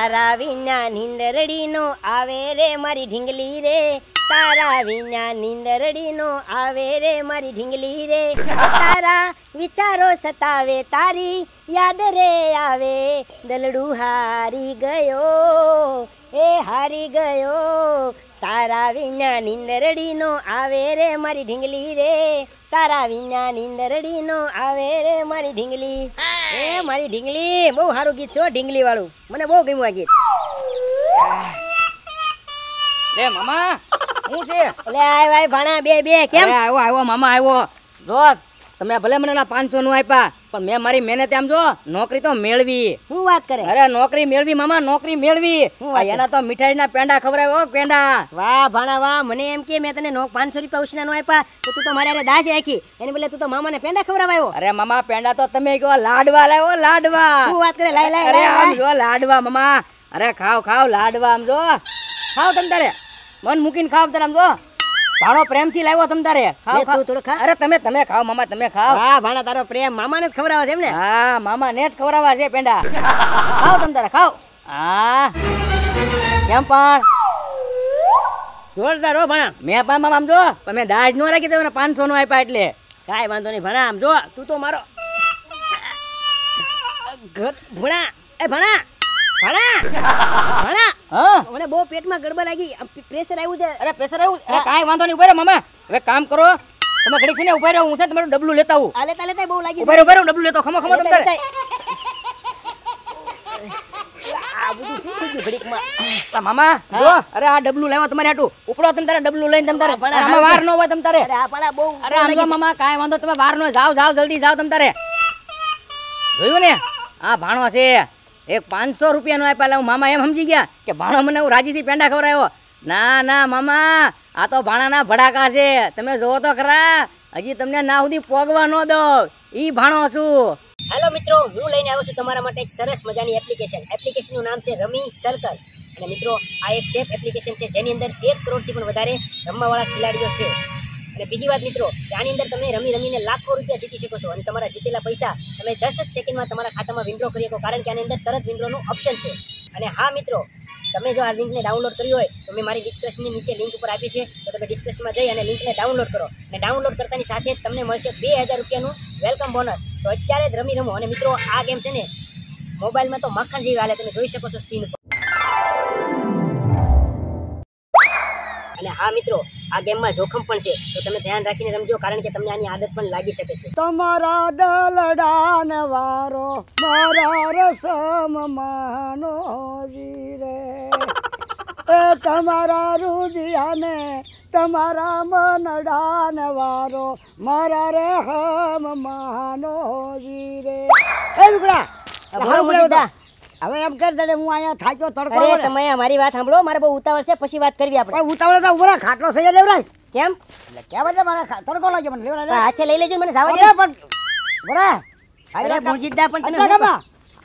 તારા વિના નીંદરડી નો આવે રે મારી ઢીંગલી રે તારા વિના નીંદરડી નો આવે રે મારી ઢીંગલી રે તારા વિચારો સતાવે તારી યાદ રે આવે દલડું હારી ગયો એ હારી ગયો તારા વિના નીંદરડીનો આવે રે મારી ઢીંગલી રે તારા વિના નીંદરડીનો આવે રે મારી ઢીંગલી એ મારી ઢીંગલી બહુ સારું ગીત છો ઢીંગલી વાળું મને બહુ ગમ્યું આ ગીત લે મામા હું છે લે આય ભાઈ ભાણા બે બે કેમ આવ્યો આવ્યો મામા આવ્યો જો તમે ભલે મને ના પાંચસો નું આપ્યા પણ મેં મારી મહેનત એમ જો નોકરી તો મેળવી શું વાત કરે અરે નોકરી મેળવી મામા નોકરી મેળવી એના તો મીઠાઈના પેંડા ખવડાવ્યો પેંડા વાહ ભાણા વાહ મને એમ કે મેં તને પાંચસો રૂપિયા ઉછીના નો આપ્યા તો તું તો મારે અરે દાજ રાખી એને બદલે તું તો મામાને પેંડા ખવડાવ્યો અરે મામા પેંડા તો તમે કહો લાડવા લાવો લાડવા શું વાત કરે લાય લાય અરે આમ જો લાડવા મામા અરે ખાવ ખાવ લાડવા આમ જો ખાવ તમ તારે મન મૂકીને ખાવ તારે આમ જો ભાણો પ્રેમ થી લાવ્યો તમ તારે ખાવ ખાવ થોડો ખા અરે તમે તમે ખાવ મામા તમે ખાવ હા ભાણા તારો પ્રેમ મામાને જ ખવરાવા છે એમ ને હા મામા ને જ ખવરાવા છે પેંડા ખાવ તમ તારે ખાવ હા કેમ પણ જોરદાર હો ભાણા મેં પણ મામા જો તમે દાજ નો રાખી દેવો ને પાંચસો નો આપ્યા એટલે કાંઈ વાંધો નહીં ભણા આમ જો તું તો મારો ભણા એ ભણા ભણા ભણા હા મને બહુ પેટમાં ગડબડ લાગી પ્રેશર આવ્યું છે અરે પ્રેશર આવ્યું અરે કાંઈ વાંધો નહીં ઉભા મામા હવે કામ કરો તમે ઘડી થઈને ઉભા રહો હું છે તમારું ડબલું લેતા આવું આ લેતા લેતા બહુ લાગી ઉભા ઉભા રહો ડબલું લેતો ખમો ખમો તમને આ બધું ઘડીકમાં મામા જો અરે આ ડબલું લાવ્યો તમારે આટું ઉપડો તમે તારે ડબલું લઈને તમે તારે આમાં વાર નો હોય તમે તારે અરે આ બહુ અરે આમ તો મામા કાંઈ વાંધો તમે વાર નો જાવ જાવ જલ્દી જાવ તમે તારે જોયું ને આ ભાણો છે એક પાંચસો રૂપિયાનો આપ્યા હું મામા એમ સમજી ગયા કે ભાણો મને હું રાજીથી પેંડા ખવડાયો ના ના મામા આ તો ભાણાના ભડાકા છે તમે જોવો તો ખરા હજી તમને ના સુધી પોગવા ન દો ઈ ભાણો છું હેલો મિત્રો હું લઈને આવ્યો છું તમારા માટે એક સરસ મજાની એપ્લિકેશન એપ્લિકેશનનું નામ છે રમી સર્કલ અને મિત્રો આ એક સેફ એપ્લિકેશન છે જેની અંદર એક કરોડથી પણ વધારે રમવાવાળા ખેલાડીઓ છે અને બીજી વાત મિત્રો કે આની અંદર તમે રમી રમીને લાખો રૂપિયા જીતી શકો છો અને તમારા જીતેલા પૈસા તમે દસ જ સેકન્ડમાં તમારા ખાતામાં વિન્ડ્રો કરી શકો કારણ કે આની અંદર તરત વિન્ડ્રોનું ઓપ્શન છે અને હા મિત્રો તમે જો આ લિંકને ડાઉનલોડ કરી હોય તો મેં મારી ડિસ્ક્રિપ્શનની નીચે લિંક ઉપર આપી છે તો તમે ડિસ્ક્રિપ્શનમાં જઈ અને લિંકને ડાઉનલોડ કરો અને ડાઉનલોડ કરતાની સાથે તમને મળશે બે હજાર રૂપિયાનું વેલકમ બોનસ તો અત્યારે જ રમી રમો અને મિત્રો આ ગેમ છે ને મોબાઈલમાં તો મક્ખન જેવી હાલે તમે જોઈ શકો છો સ્ક્રીન ઉપર હા મિત્રો આ ગેમમાં જોખમ પણ છે તો તમે ધ્યાન રાખીને રમજો કારણ કે તમને આની આદત પણ લાગી શકે છે તમારા દલડાન વારો મારા રસમ માનો રે એ તમારા રુજિયાને તમારા મનડાન વારો મારા રે હમ માનો રે એ લુકડા હવે એમ કર તને હું અહીંયા થાક્યો તડકો અરે તમે અમારી વાત સાંભળો મારે બહુ ઉતાવળ છે પછી વાત કરવી આપણે ઉતાવળ તો ઉભરા ખાટલો સહી લેવરાય કેમ એટલે કેમ એટલે મારા તડકો લાગ્યો મને લેવરાય હાથે લઈ લેજો મને જાવા દે પણ બરા અરે મુજીદા પણ તમે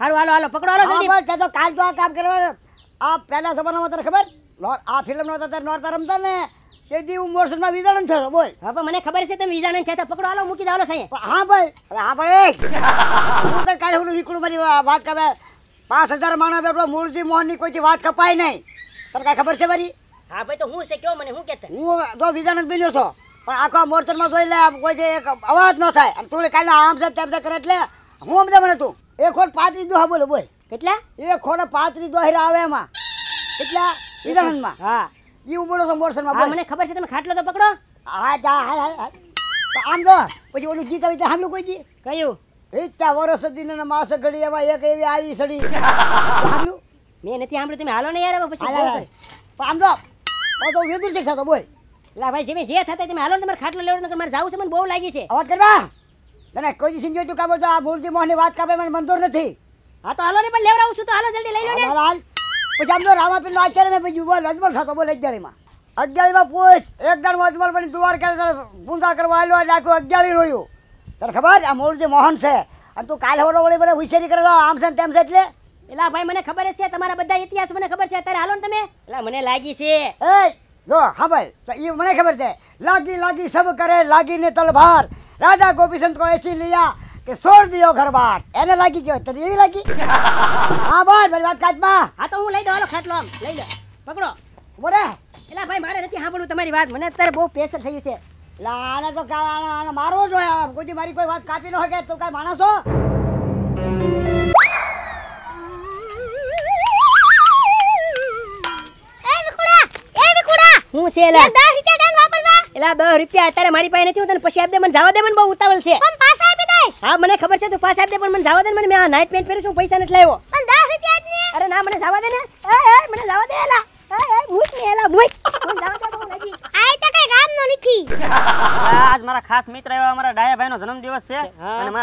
હારું હાલો હાલો પકડો હાલો જલ્દી તો કાલ તો આ કામ કરવા આ પહેલા જમાનામાં તને ખબર આ ફિલ્મનો તો નોરતા રમતા ને તે દી હું થયો બોલ હવે મને ખબર છે તમે વિજાણન થયા પકડો હાલો મૂકી દાવલો સાહેબ હા ભાઈ હા ભાઈ હું તો કાલે નીકળું મારી વાત કરે પાંચ હજાર માણસ બેઠો મૂળજી ની કોઈ વાત કપાય નહીં તને કઈ ખબર છે ભરી હા ભાઈ તો હું છે કયો મને હું કહેતા હું તો વિજાનંદ બન્યો છો પણ આખા મોરચરમાં જોઈ લે કોઈ જે એક અવાજ ન થાય અને તું કાલે આમ છે તેમ કરે એટલે હું સમજે મને તું એક ખોટ પાંત્રીસ દોહા બોલો બોલ કેટલા એક ખોટ પાંત્રીસ દોહરા આવે એમાં કેટલા માં હા એ હું બોલો છો મોરસરમાં મને ખબર છે તમે ખાટલો તો પકડો હા હા હા આમ જો પછી ઓલું ગીત આવી સાંભળું કોઈ જી કયું રીચા વરસ દિન માસ ઘડી એવા એક એવી આવી સડી મેં નથી સાંભળ્યું તમે હાલો ને યાર પછી આમ તો ઓ તો વેદુર છે ખાતો બોલ લા ભાઈ જેમે જે થતા તમે હાલો ને તમારે ખાટલો લેવડો તમારે જાવું છે મને બહુ લાગી છે અવાજ કરવા તને કોઈ સિંજો તું કામ તો આ ભૂલથી મોહની વાત કાપે મને મંજૂર નથી હા તો હાલો ને પણ લેવડાવું છું તો હાલો જલ્દી લઈ લો ને હાલ પછી આમ તો રામા પિંડો આચાર્ય ને પછી બોલ અજમલ ખાતો બોલ અજ્જાળીમાં અજ્જાળીમાં પૂછ એક દાણ અજમલ બની દુવાર કરે પૂંજા કરવા આવ્યો એટલે આખું અજ્જાળી રોયું તને ખબર આ મોર જે મોહન છે અને તું કાલે હોરો વળી બધા હોશિયારી કરે આમ છે તેમ છે એટલે એલા ભાઈ મને ખબર છે તમારા બધા ઇતિહાસ મને ખબર છે અત્યારે હાલો ને તમે એલા મને લાગી છે એ જો હા ભાઈ તો એ મને ખબર છે લાગી લાગી સબ કરે લાગીને તલભાર રાજા ગોપીચંદ કો એસી લિયા કે છોડ દિયો ઘર બાર એને લાગી ગયો તને એવી લાગી હા બોલ મારી વાત કાચમાં હા તો હું લઈ દઉં હાલો ખાટલો લઈ લે પકડો બોલે એલા ભાઈ મારે નથી સાંભળવું તમારી વાત મને અત્યારે બહુ પ્રેશર થયું છે લા આને તો આને મારવો જોઈએ કોઈ મારી કોઈ વાત કાપી ન શકે તું કઈ માણસો રૂપિયા અત્યારે મારી પાસે નથી પછી આપ મને જવા દે મને બહુ ઉતાવળ છે હા મને ખબર છે તું પાછા આપ દે પણ મને જવા દે મને મેં પેન્ટ પહેરી છું પૈસા નથી લાવ્યો અરે ના મને જવા દે ને એ મને જવા દે એલા એ ભૂત ને એલા ભૂત આજ મારા ખાસ મિત્ર એવા અમારા ડાયા ભાઈનો જન્મદિવસ છે અને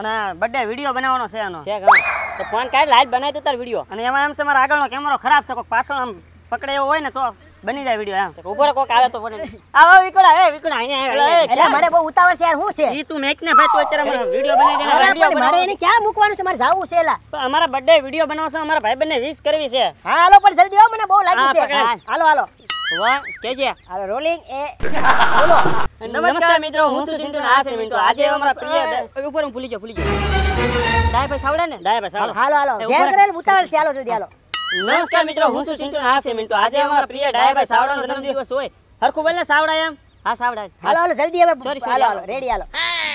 અને બર્થડે વિડિયો બનાવવાનો છે આનો તો ફોન કાઢ લાઈટ બનાવી દો તાર વિડિયો અને એમાં એમ છે મારા આગળનો કેમેરો ખરાબ છે કોક પાછળ આમ પકડે એવો હોય ને તો બની જાય વિડિયો એમ ઉપર કોક આવે તો બને આવો વિકુડા એ વિકુડા અહીંયા એટલે મને બહુ ઉતાવળ છે યાર શું છે ઈ તું મેક ને ભાઈ તો અત્યારે મને વિડિયો બનાવી દેના વિડિયો મારે એને ક્યાં મૂકવાનું છે મારે જાવું છે એલા અમારા બર્થડે વિડિયો બનાવશો અમારા ભાઈ બને વિશ કરવી છે હા હાલો પણ જલ્દી આવો મને બહુ લાગી છે હાલો હાલો ભૂલી ગયો ભૂલી ગયો ડાય ભાઈ સાવડા ને ડાય ભાઈ સાવડા નમસ્કાર મિત્રો હું છું સિન્ટુ આ છે આજે પ્રિય ડાય ભાઈ સાવડાનો જન્મદિવસ હોય હરખું બોલ સાવડા એમ હા સાવડા હાલો હાલો જલ્દી હવે સોરી હાલો હાલો રેડી હાલો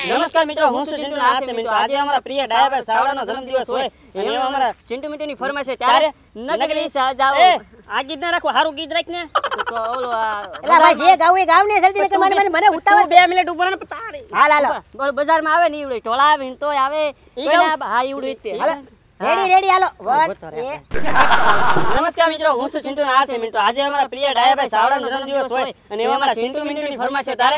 નમસ્કાર મિત્રો હું છું ચિંટુ નારા મિત્રો આજે અમારા પ્રિય ડાયાભાઈ સાવડાનો જન્મદિવસ હોય એમ અમારા ચિંટુ મિટીની ફરમાઈશ છે ત્યારે નકલી સજાઓ આ ગીત ના રાખો સારું ગીત રાખ ને તો ઓલો એલા ભાઈ જે ગાવું એ ગાવ ને જલ્દી કે મને મને ઉતાવળ 2 મિનિટ ઉપર ને તારે હાલ હાલ બજારમાં આવે ને ઈવડે ઢોળા આવે ને તોય આવે હા ઈવડે હાલ રેડી રેડી હાલો નમસ્કાર મિત્રો હું છું ચિંટુ ના છે મિન્ટુ આજે અમારા પ્રિય ડાયાભાઈ સાવડા નો જન્મદિવસ હોય અને અમારા ચિંટુ મિન્ટુ ની ફરમાશ છે તારે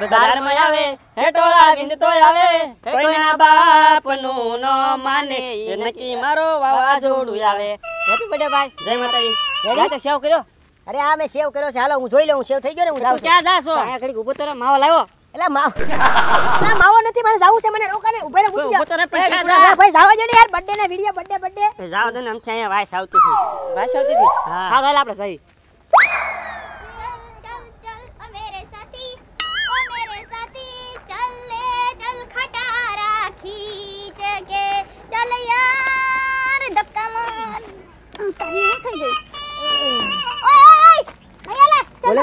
બજારમાં આવે હે ટોળા વિંદ તો આવે કોઈના બાપ નું ન માને નકી મારો વાવા જોડું આવે હેપી બર્થડે ભાઈ જય માતાજી રેડી સેવ કર્યો અરે આ મેં સેવ કર્યો છે હાલો હું જોઈ લઉં સેવ થઈ ગયો ને હું ક્યાં જાસો આ ઘડી ઉભો તો માવો લાવ્યો એલા માવ ના માવો નથી મને જાવું છે મને રોકાને ઉભે ઉઠી જા તને ભાઈ જાવા જડે યાર બર્થડે ને વિડિયો બર્થડે બર્થડે જાવ દે આમ છે અહીંયા વાસ આવતી છે વાસ આવતી છે હા હાલ હાલ આપણે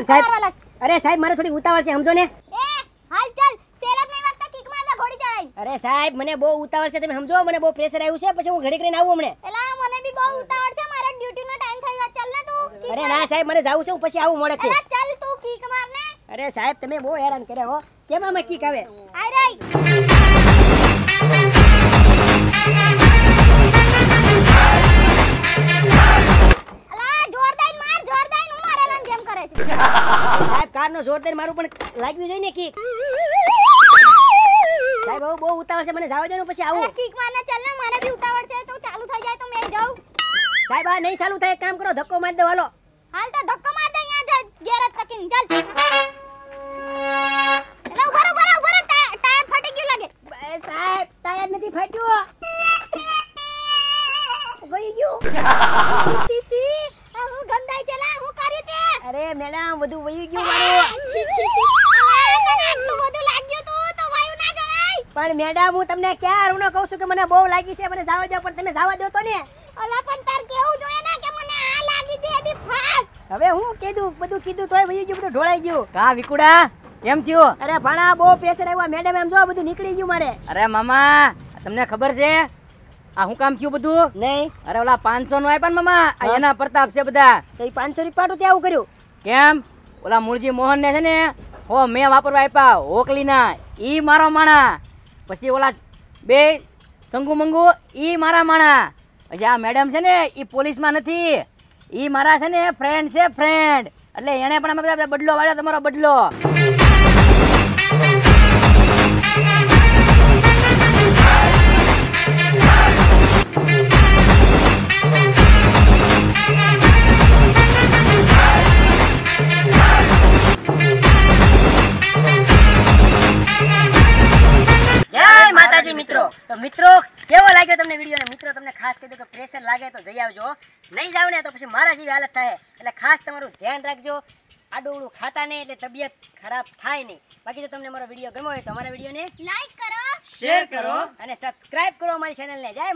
સહી અરે સાહેબ મારે થોડી ઉતાવળ છે સમજો ને અરે સાહેબ મને બહુ ઉતાવળ છે તમે સમજો મને બહુ પ્રેશર આવ્યું છે પછી હું ઘડી કરીને આવું હમણે એલા મને બી બહુ ઉતાવળ છે મારા ડ્યુટી નો ટાઈમ થઈ ગયો ચાલ ને તું અરે ના સાહેબ મને જાવું છે હું પછી આવું મળે કે અરે ચાલ તું કીક માર ને અરે સાહેબ તમે બહુ હેરાન કર્યા હો કેમ આમાં કીક આવે આય રાઈ અલા જોરદાર સાહેબ કારનો જોરદાર મારું પણ લાગ્યું જોઈએ ને કીક સાહેબ બહુ બહુ ઉતાવળ છે મને જાવ દેનો પછી આવું કિક મારને ચાલ ને મને બી ઉતાવળ છે તો ચાલુ થઈ જાય તો મેં જાઉં સાહેબ આ નહીં ચાલુ થાય કામ કરો ધક્કો માર દો હાલો હાલ તો ધક્કો માર દે અહીંયા જા ગેરેજ તકીન ચાલ એલા ઉભા રહો ઉભા ટાયર ફાટી ગયું લાગે સાહેબ ટાયર નથી ફાટ્યું મેડમ હું તમને ક્યાં હું કહું છું કે મને બહુ લાગી છે મને જવા દો પણ તમે જવા દો તો ને અલા પણ તાર કેવું જોઈએ ને કે મને આ લાગી છે બી ફાસ્ટ હવે હું કીધું બધું કીધું તોય ભઈ ગયું બધું ઢોળાઈ ગયું કા વિકુડા એમ થયું અરે ભાણા બહુ પ્રેશર આવ્યો મેડમ એમ જો બધું નીકળી ગયું મારે અરે મામા તમને ખબર છે આ હું કામ થયું બધું નહીં અરે ઓલા પાંચસો નું આપ્યા ને મામા એના પ્રતાપ છે બધા તો એ પાંચસો ની પાટું ત્યાં કર્યું કેમ ઓલા મૂળજી મોહન ને છે ને હો મેં વાપરવા આપ્યા હોકલીના ઈ મારો માણા પછી ઓલા બે શંકુ મંગુ એ મારા માણા પછી આ મેડમ છે ને એ પોલીસમાં નથી એ મારા છે ને ફ્રેન્ડ છે ફ્રેન્ડ એટલે એણે પણ અમે બધા બદલો વાળ્યો તમારો બદલો મિત્રો તો મિત્રો કેવો લાગ્યો તમને વિડીયો મિત્રો તમને ખાસ કહી કે પ્રેશર લાગે તો જઈ આવજો નહીં જાવ ને તો પછી મારા જેવી હાલત થાય એટલે ખાસ તમારું ધ્યાન રાખજો આડું ખાતા નહીં એટલે તબિયત ખરાબ થાય નહીં બાકી જો તમને મારો વિડીયો ગમ્યો હોય તો અમારા વિડીયોને લાઈક કરો શેર કરો અને સબસ્ક્રાઇબ કરો અમારી ચેનલને જય